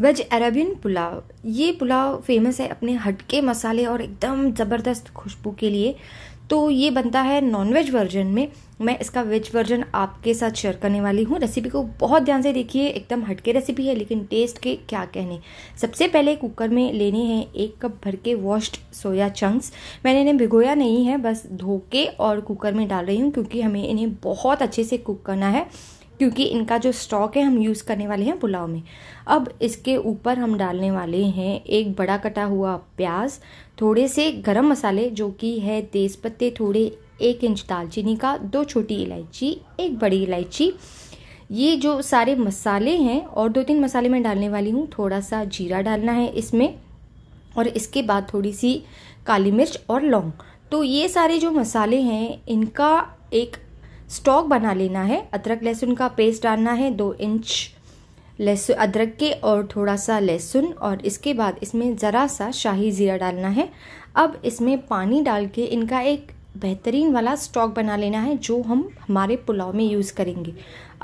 veg Arabian pulao ये pulao famous है अपने हटके मसाले और एकदम ज़बरदस्त खुशबू के लिए तो ये बनता है नॉन वेज वर्जन में मैं इसका वेज वर्जन आपके साथ शेयर करने वाली हूँ रेसिपी को बहुत ध्यान से देखिए एकदम हटके रेसिपी है लेकिन टेस्ट के क्या कहने सबसे पहले कुकर में लेने हैं एक कप भर के वॉश्ड सोया चंक्स मैंने इन्हें भिगोया नहीं है बस धो के और कुकर में डाल रही हूँ क्योंकि हमें इन्हें बहुत अच्छे से कुक करना है क्योंकि इनका जो स्टॉक है हम यूज़ करने वाले हैं पुलाव में अब इसके ऊपर हम डालने वाले हैं एक बड़ा कटा हुआ प्याज थोड़े से गरम मसाले जो कि है तेज़पत्ते थोड़े एक इंच दालचीनी का दो छोटी इलायची एक बड़ी इलायची ये जो सारे मसाले हैं और दो तीन मसाले मैं डालने वाली हूँ थोड़ा सा जीरा डालना है इसमें और इसके बाद थोड़ी सी काली मिर्च और लौंग तो ये सारे जो मसाले हैं इनका एक स्टॉक बना लेना है अदरक लहसुन का पेस्ट डालना है दो इंच लहसुन अदरक के और थोड़ा सा लहसुन और इसके बाद इसमें ज़रा सा शाही ज़ीरा डालना है अब इसमें पानी डाल के इनका एक बेहतरीन वाला स्टॉक बना लेना है जो हम हमारे पुलाव में यूज़ करेंगे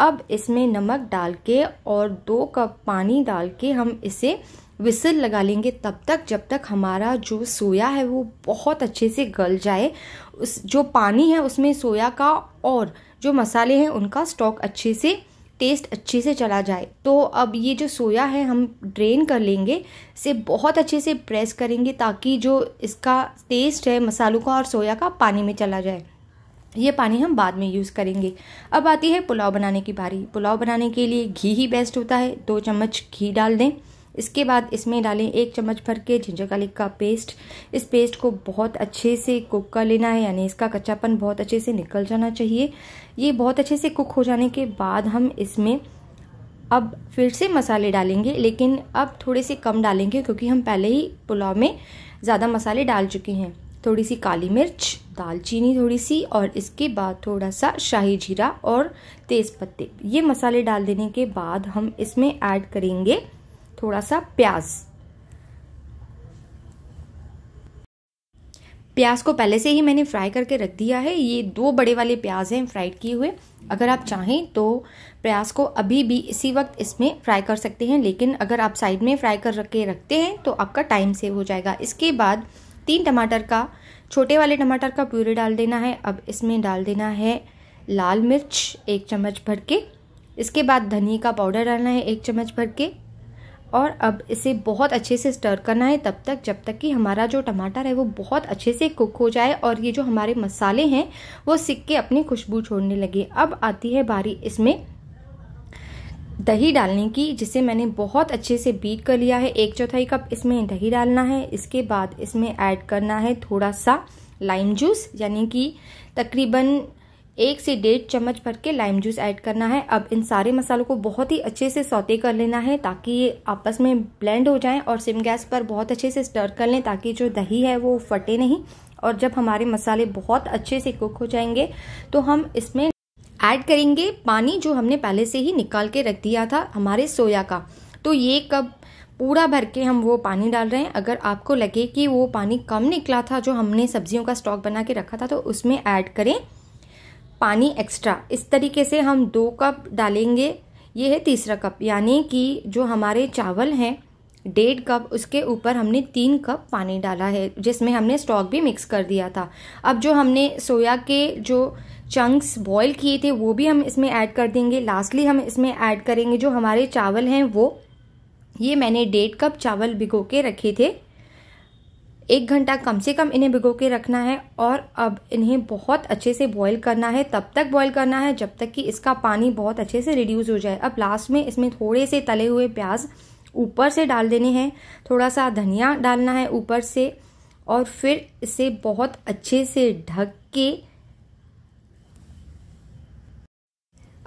अब इसमें नमक डाल के और दो कप पानी डाल के हम इसे विसल लगा लेंगे तब तक जब तक हमारा जो सोया है वो बहुत अच्छे से गल जाए उस जो पानी है उसमें सोया का और जो मसाले हैं उनका स्टॉक अच्छे से टेस्ट अच्छे से चला जाए तो अब ये जो सोया है हम ड्रेन कर लेंगे इसे बहुत अच्छे से प्रेस करेंगे ताकि जो इसका टेस्ट है मसालों का और सोया का पानी में चला जाए ये पानी हम बाद में यूज़ करेंगे अब आती है पुलाव बनाने की बारी पुलाव बनाने के लिए घी ही बेस्ट होता है दो चम्मच घी डाल दें इसके बाद इसमें डालें एक चम्मच भर के जिंजर गार्लिक का पेस्ट इस पेस्ट को बहुत अच्छे से कुक कर लेना है यानी इसका कच्चापन बहुत अच्छे से निकल जाना चाहिए ये बहुत अच्छे से कुक हो जाने के बाद हम इसमें अब फिर से मसाले डालेंगे लेकिन अब थोड़े से कम डालेंगे क्योंकि हम पहले ही पुलाव में ज़्यादा मसाले डाल चुके हैं थोड़ी सी काली मिर्च दालचीनी थोड़ी सी और इसके बाद थोड़ा सा शाही जीरा और तेज़ पत्ते ये मसाले डाल देने के बाद हम इसमें ऐड करेंगे थोड़ा सा प्याज प्याज को पहले से ही मैंने फ्राई करके रख दिया है ये दो बड़े वाले प्याज हैं फ्राइड किए हुए अगर आप चाहें तो प्याज को अभी भी इसी वक्त इसमें फ्राई कर सकते हैं लेकिन अगर आप साइड में फ्राई कर रखे के रखते हैं तो आपका टाइम सेव हो जाएगा इसके बाद तीन टमाटर का छोटे वाले टमाटर का प्यूरी डाल देना है अब इसमें डाल देना है लाल मिर्च एक चम्मच भर के इसके बाद धनिया का पाउडर डालना है एक चम्मच भर के और अब इसे बहुत अच्छे से स्टर करना है तब तक जब तक कि हमारा जो टमाटर है वो बहुत अच्छे से कुक हो जाए और ये जो हमारे मसाले हैं वो सिक के अपनी खुशबू छोड़ने लगे अब आती है बारी इसमें दही डालने की जिसे मैंने बहुत अच्छे से बीट कर लिया है एक चौथाई कप इसमें दही डालना है इसके बाद इसमें ऐड करना है थोड़ा सा लाइम जूस यानी कि तकरीबन एक से डेढ़ चम्मच भर के लाइम जूस ऐड करना है अब इन सारे मसालों को बहुत ही अच्छे से सौते कर लेना है ताकि ये आपस में ब्लेंड हो जाएं और सिम गैस पर बहुत अच्छे से स्टर कर लें ताकि जो दही है वो फटे नहीं और जब हमारे मसाले बहुत अच्छे से कुक हो जाएंगे तो हम इसमें ऐड करेंगे पानी जो हमने पहले से ही निकाल के रख दिया था हमारे सोया का तो ये कप पूरा भर के हम वो पानी डाल रहे हैं अगर आपको लगे कि वो पानी कम निकला था जो हमने सब्जियों का स्टॉक बना के रखा था तो उसमें ऐड करें पानी एक्स्ट्रा इस तरीके से हम दो कप डालेंगे ये है तीसरा कप यानी कि जो हमारे चावल हैं डेढ़ कप उसके ऊपर हमने तीन कप पानी डाला है जिसमें हमने स्टॉक भी मिक्स कर दिया था अब जो हमने सोया के जो चंक्स बॉईल किए थे वो भी हम इसमें ऐड कर देंगे लास्टली हम इसमें ऐड करेंगे जो हमारे चावल हैं वो ये मैंने डेढ़ कप चावल भिगो के रखे थे एक घंटा कम से कम इन्हें भिगो के रखना है और अब इन्हें बहुत अच्छे से बॉईल करना है तब तक बॉईल करना है जब तक कि इसका पानी बहुत अच्छे से रिड्यूस हो जाए अब लास्ट में इसमें थोड़े से तले हुए प्याज ऊपर से डाल देने हैं थोड़ा सा धनिया डालना है ऊपर से और फिर इसे बहुत अच्छे से ढक के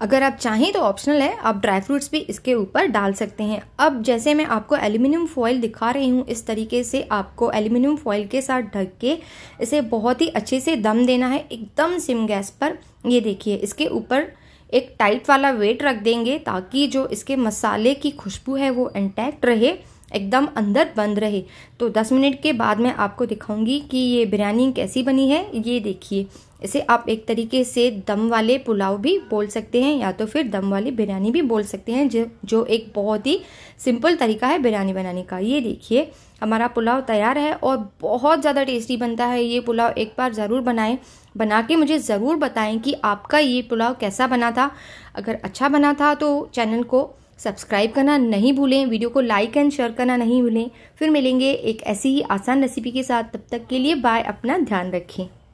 अगर आप चाहें तो ऑप्शनल है आप ड्राई फ्रूट्स भी इसके ऊपर डाल सकते हैं अब जैसे मैं आपको एल्यूमिनियम फॉइल दिखा रही हूँ इस तरीके से आपको एल्यूमिनियम फॉइल के साथ ढक के इसे बहुत ही अच्छे से दम देना है एकदम सिम गैस पर ये देखिए इसके ऊपर एक टाइट वाला वेट रख देंगे ताकि जो इसके मसाले की खुशबू है वो इंटैक्ट रहे एकदम अंदर बंद रहे तो 10 मिनट के बाद मैं आपको दिखाऊंगी कि ये बिरयानी कैसी बनी है ये देखिए इसे आप एक तरीके से दम वाले पुलाव भी बोल सकते हैं या तो फिर दम वाली बिरयानी भी बोल सकते हैं जो जो एक बहुत ही सिंपल तरीका है बिरयानी बनाने का ये देखिए हमारा पुलाव तैयार है और बहुत ज़्यादा टेस्टी बनता है ये पुलाव एक बार ज़रूर बनाएं बना के मुझे ज़रूर बताएं कि आपका ये पुलाव कैसा बना था अगर अच्छा बना था तो चैनल को सब्सक्राइब करना नहीं भूलें वीडियो को लाइक एंड शेयर करना नहीं भूलें फिर मिलेंगे एक ऐसी ही आसान रेसिपी के साथ तब तक के लिए बाय अपना ध्यान रखें